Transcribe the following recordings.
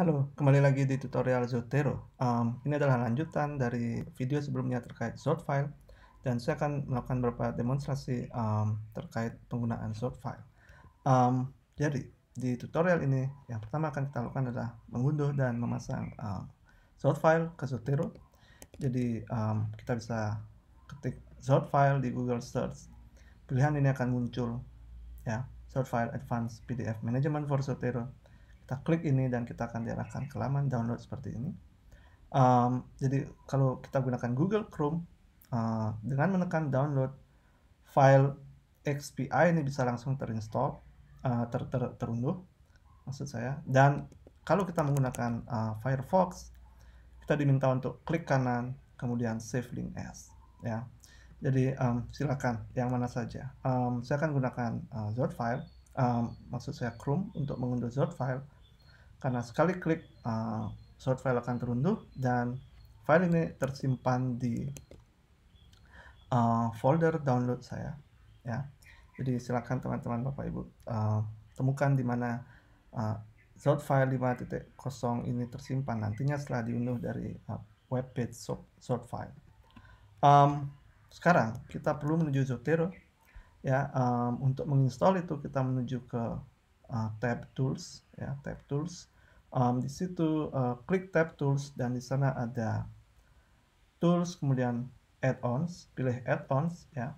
Halo, kembali lagi di tutorial Zotero. Um, ini adalah lanjutan dari video sebelumnya terkait short file dan saya akan melakukan beberapa demonstrasi um, terkait penggunaan short file. Um, jadi di tutorial ini yang pertama akan kita lakukan adalah mengunduh dan memasang um, short file ke Zotero. Jadi um, kita bisa ketik short file di Google Search. Pilihan ini akan muncul ya, short file Advanced PDF Management for Zotero kita klik ini dan kita akan diarahkan ke laman download seperti ini um, jadi kalau kita gunakan Google Chrome uh, dengan menekan download file XPI ini bisa langsung terinstall uh, ter ter terunduh maksud saya dan kalau kita menggunakan uh, Firefox kita diminta untuk klik kanan kemudian save link as ya jadi um, silakan yang mana saja um, saya akan gunakan uh, Zord file um, maksud saya Chrome untuk mengunduh Zord file karena sekali klik uh, eh, short file akan terunduh dan file ini tersimpan di uh, folder download saya ya jadi silakan teman-teman bapak ibu uh, temukan di mana uh, short file 5.0 ini tersimpan nantinya setelah diunduh dari uh, web page short, file um, sekarang kita perlu menuju Zotero ya um, untuk menginstal itu kita menuju ke uh, tab tools ya tab tools um, di situ uh, klik tab tools dan di sana ada tools kemudian add-ons pilih add-ons ya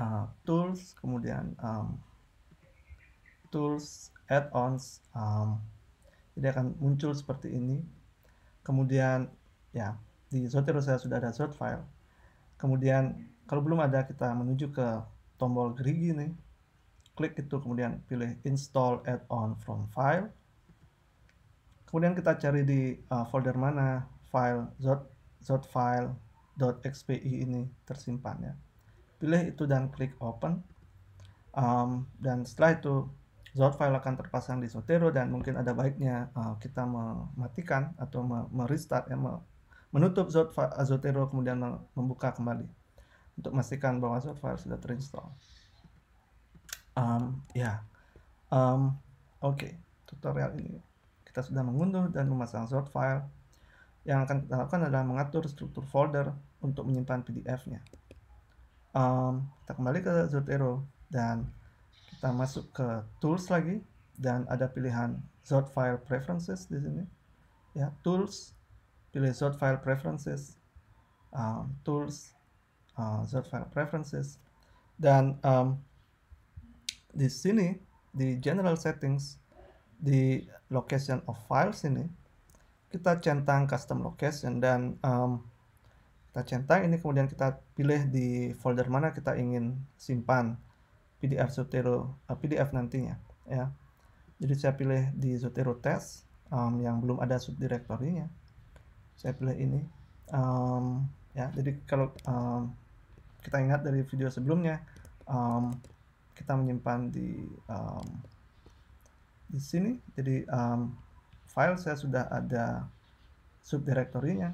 uh, tools kemudian um, tools add-ons um, jadi akan muncul seperti ini kemudian ya di Zotero saya sudah ada Zot file kemudian kalau belum ada kita menuju ke tombol gerigi nih klik itu kemudian pilih install add-on from file kemudian kita cari di uh, folder mana file zot file .xpi ini tersimpan ya pilih itu dan klik open um, dan setelah itu zot file akan terpasang di Zotero dan mungkin ada baiknya uh, kita mematikan atau merestart ya, menutup zot file, uh, Zotero kemudian membuka kembali untuk memastikan bahwa zot file sudah terinstall um, ya yeah. um, oke okay. tutorial ini kita sudah mengunduh dan memasang short file, yang akan kita lakukan adalah mengatur struktur folder untuk menyimpan PDF-nya. Um, kita kembali ke Zotero dan kita masuk ke Tools lagi dan ada pilihan Zot File Preferences di sini. Ya, Tools, pilih Zot File Preferences, um, Tools, uh, File Preferences, dan um, di sini di General Settings di location of files ini kita centang custom location dan um, kita centang ini kemudian kita pilih di folder mana kita ingin simpan PDF Zotero uh, eh, PDF nantinya ya jadi saya pilih di Zotero test um, yang belum ada subdirektorinya saya pilih ini um, ya jadi kalau um, kita ingat dari video sebelumnya um, kita menyimpan di um, di sini jadi um, file saya sudah ada subdirektorinya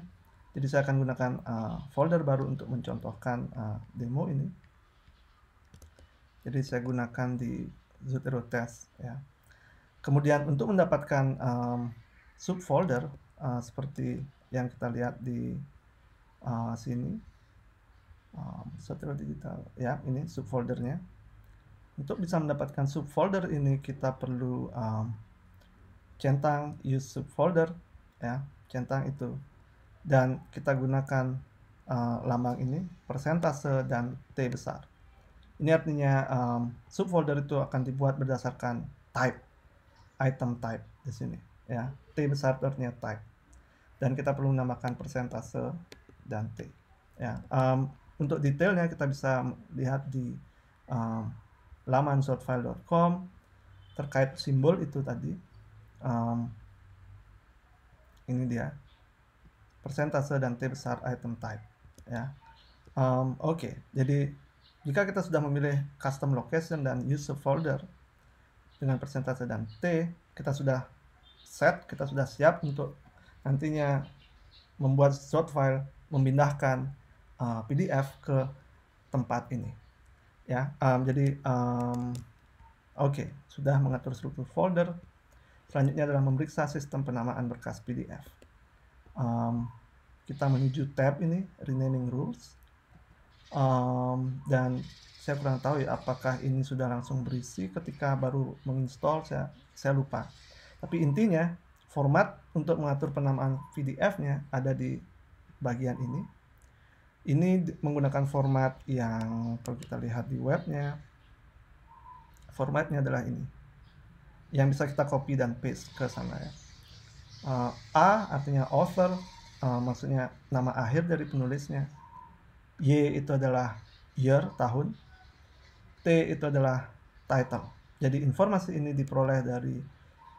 jadi saya akan gunakan uh, folder baru untuk mencontohkan uh, demo ini jadi saya gunakan di Zotero test ya kemudian untuk mendapatkan um, subfolder uh, seperti yang kita lihat di uh, sini um, Zotero digital ya ini subfoldernya untuk bisa mendapatkan subfolder ini kita perlu um, centang use subfolder ya, centang itu. Dan kita gunakan uh, lambang ini persentase dan T besar. Ini artinya um, subfolder itu akan dibuat berdasarkan type, item type di sini ya. T besar artinya type. Dan kita perlu menambahkan persentase dan T. Ya, um, untuk detailnya kita bisa lihat di um, Laman shortfile.com terkait simbol itu tadi um, ini dia persentase dan T besar item type ya um, oke okay. jadi jika kita sudah memilih custom location dan user folder dengan persentase dan T kita sudah set kita sudah siap untuk nantinya membuat short file memindahkan uh, eh, PDF ke tempat ini ya um, jadi um, oke okay, sudah mengatur struktur folder selanjutnya adalah memeriksa sistem penamaan berkas PDF um, kita menuju tab ini renaming rules um, dan saya kurang tahu ya apakah ini sudah langsung berisi ketika baru menginstall saya saya lupa tapi intinya format untuk mengatur penamaan PDF-nya ada di bagian ini ini menggunakan format yang kalau kita lihat di webnya formatnya adalah ini yang bisa kita copy dan paste ke sana ya uh, A artinya author uh, maksudnya nama akhir dari penulisnya Y itu adalah year tahun T itu adalah title jadi informasi ini diperoleh dari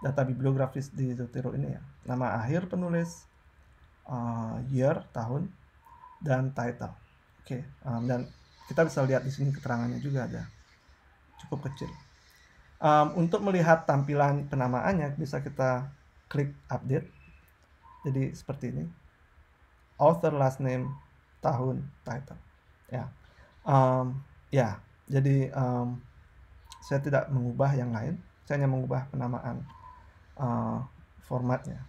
data bibliografis di Zotero ini ya nama akhir penulis uh, year tahun dan title. Oke, okay. um, dan kita bisa lihat di sini keterangannya juga ada cukup kecil. Um, untuk melihat tampilan penamaannya bisa kita klik update. Jadi seperti ini. Author last name, tahun, title. Ya. Um, ya, jadi um, saya tidak mengubah yang lain. Saya hanya mengubah penamaan uh, formatnya.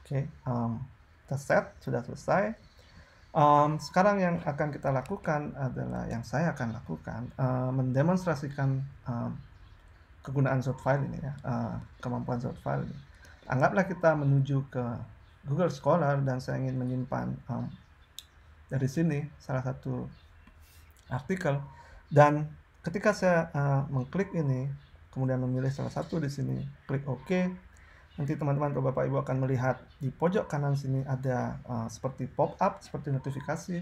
Oke, okay. um, kita set sudah selesai Um, sekarang yang akan kita lakukan adalah yang saya akan lakukan uh, mendemonstrasikan uh, kegunaan short file ini ya uh, kemampuan short file ini. Anggaplah kita menuju ke Google Scholar dan saya ingin menyimpan um, dari sini salah satu artikel dan ketika saya uh, mengklik ini kemudian memilih salah satu di sini klik OK Nanti teman-teman atau Bapak Ibu akan melihat di pojok kanan sini ada uh, seperti pop-up, seperti notifikasi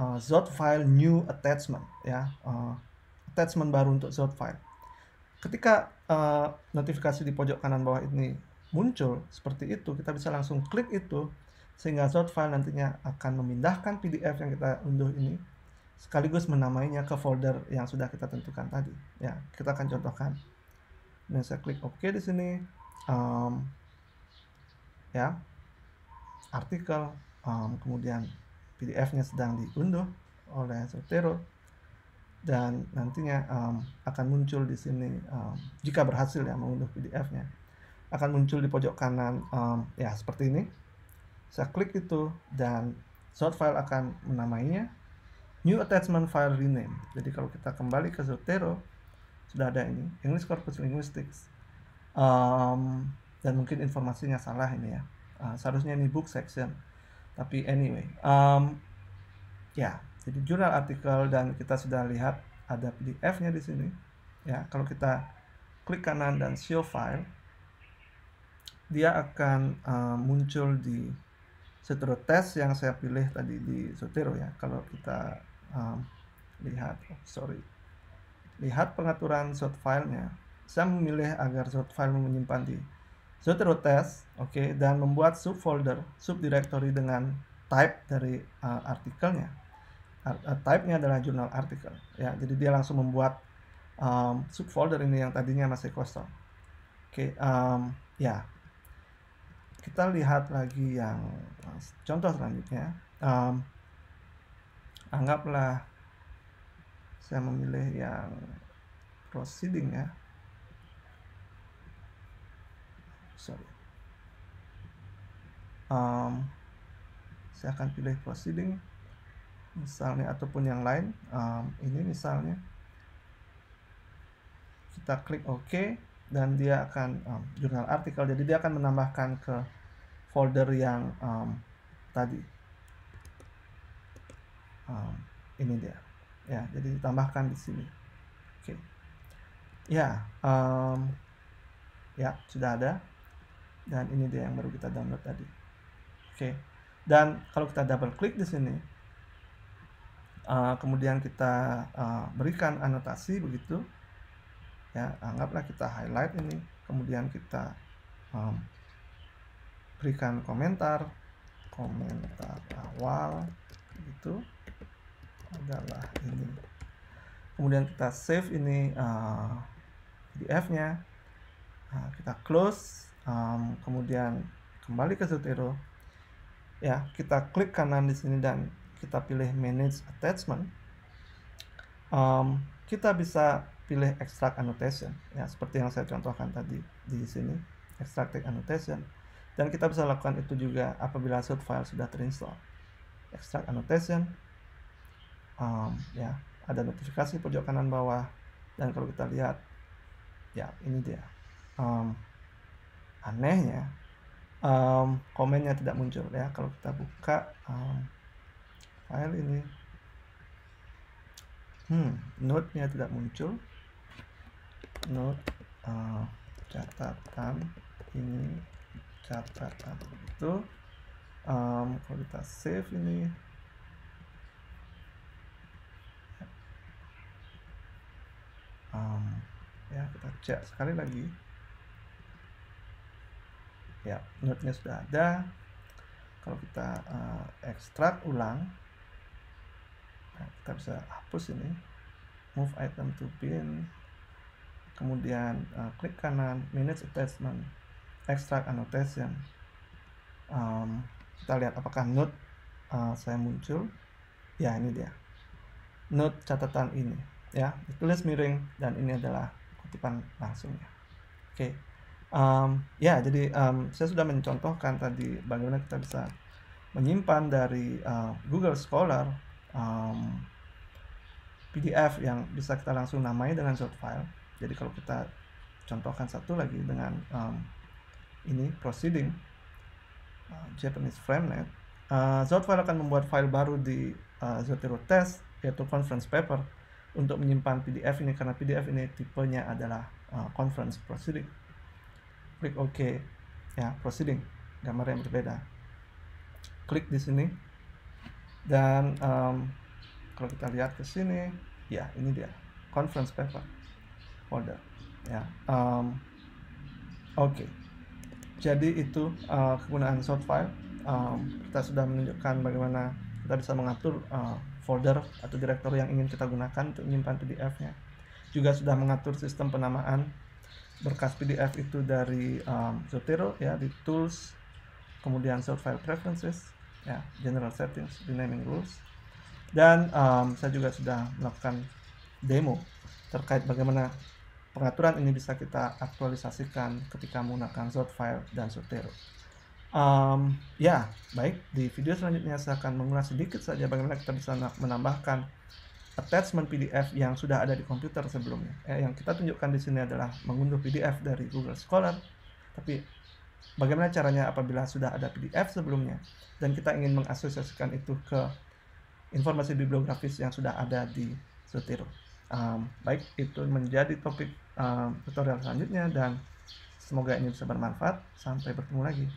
uh, Zot file new attachment ya. Uh, attachment baru untuk Zot file. Ketika uh, notifikasi di pojok kanan bawah ini muncul seperti itu, kita bisa langsung klik itu sehingga Zot file nantinya akan memindahkan PDF yang kita unduh ini sekaligus menamainya ke folder yang sudah kita tentukan tadi. Ya, kita akan contohkan. dan saya klik OK di sini um, ya artikel um, kemudian PDF-nya sedang diunduh oleh Zotero dan nantinya um, akan muncul di sini um, jika berhasil ya mengunduh PDF-nya akan muncul di pojok kanan um, ya seperti ini saya klik itu dan short file akan menamainya new attachment file rename jadi kalau kita kembali ke Zotero sudah ada ini English Corpus Linguistics um, dan mungkin informasinya salah ini ya uh, seharusnya ini book section tapi anyway um, ya jadi jurnal artikel dan kita sudah lihat ada PDF-nya di sini ya kalau kita klik kanan dan show file dia akan uh, muncul di Sotero test yang saya pilih tadi di Sotero ya kalau kita um, lihat oh, sorry lihat pengaturan short filenya saya memilih agar root file menyimpan di root root test, oke, okay, dan membuat subfolder, subdirectory dengan type dari uh, artikelnya. Ar uh, type-nya adalah jurnal artikel. Ya, jadi dia langsung membuat um, subfolder ini yang tadinya masih kosong. Oke, okay, um, ya. Kita lihat lagi yang contoh selanjutnya. Um, anggaplah saya memilih yang proceeding ya sorry um, saya akan pilih proceeding misalnya ataupun yang lain um, ini misalnya kita klik OK dan dia akan um, jurnal artikel jadi dia akan menambahkan ke folder yang um, tadi um, ini dia ya jadi ditambahkan di sini oke okay. ya um, ya sudah ada dan ini dia yang baru kita download tadi oke dan kalau kita double klik di sini uh, kemudian kita uh, berikan anotasi begitu ya anggaplah kita highlight ini kemudian kita um, berikan komentar komentar awal itu adalah ini kemudian kita save ini uh, PDF nya nah, kita close um, kemudian kembali ke Zotero ya kita klik kanan di sini dan kita pilih manage attachment um, kita bisa pilih extract annotation ya seperti yang saya contohkan tadi di sini extract annotation dan kita bisa lakukan itu juga apabila sud file sudah terinstall extract annotation um, ya ada notifikasi pojok kanan bawah dan kalau kita lihat ya ini dia um, anehnya um, komennya tidak muncul ya kalau kita buka um, file ini hmm note nya tidak muncul note uh, catatan ini catatan itu um, kalau kita save ini um, ya kita cek sekali lagi ya node-nya sudah ada kalau kita uh, ekstrak ulang nah, kita bisa hapus ini move item to bin kemudian uh, klik kanan manage attachment extract annotation um, kita lihat apakah node uh, eh, saya muncul ya ini dia node catatan ini ya ditulis miring dan ini adalah kutipan langsungnya oke okay um, ya jadi um, saya sudah mencontohkan tadi bagaimana kita bisa menyimpan dari uh, Google Scholar um, PDF yang bisa kita langsung namai dengan short file. Jadi kalau kita contohkan satu lagi dengan um, ini proceeding eh, Japanese FrameNet, uh, short file akan membuat file baru di uh, Zotero Test yaitu conference paper untuk menyimpan PDF ini karena PDF ini tipenya adalah uh, conference proceeding klik OK. Ya, proceeding. Gambar yang berbeda. Klik di sini. Dan um, kalau kita lihat ke sini, ya ini dia. Conference paper folder. Ya. Um, Oke. Okay. Jadi itu uh, kegunaan short file. Um, kita sudah menunjukkan bagaimana kita bisa mengatur uh, folder atau direktori yang ingin kita gunakan untuk menyimpan PDF-nya. Juga sudah mengatur sistem penamaan berkas PDF itu dari um, Zotero ya di tools kemudian sort file preferences ya general settings renaming rules dan um, saya juga sudah melakukan demo terkait bagaimana pengaturan ini bisa kita aktualisasikan ketika menggunakan sort file dan Zotero um, ya baik di video selanjutnya saya akan mengulas sedikit saja bagaimana kita bisa menambahkan attachment PDF yang sudah ada di komputer sebelumnya. Eh, yang kita tunjukkan di sini adalah mengunduh PDF dari Google Scholar. Tapi bagaimana caranya apabila sudah ada PDF sebelumnya dan kita ingin mengasosiasikan itu ke informasi bibliografis yang sudah ada di Zotero. Um, baik, itu menjadi topik um, tutorial selanjutnya dan semoga ini bisa bermanfaat. Sampai bertemu lagi.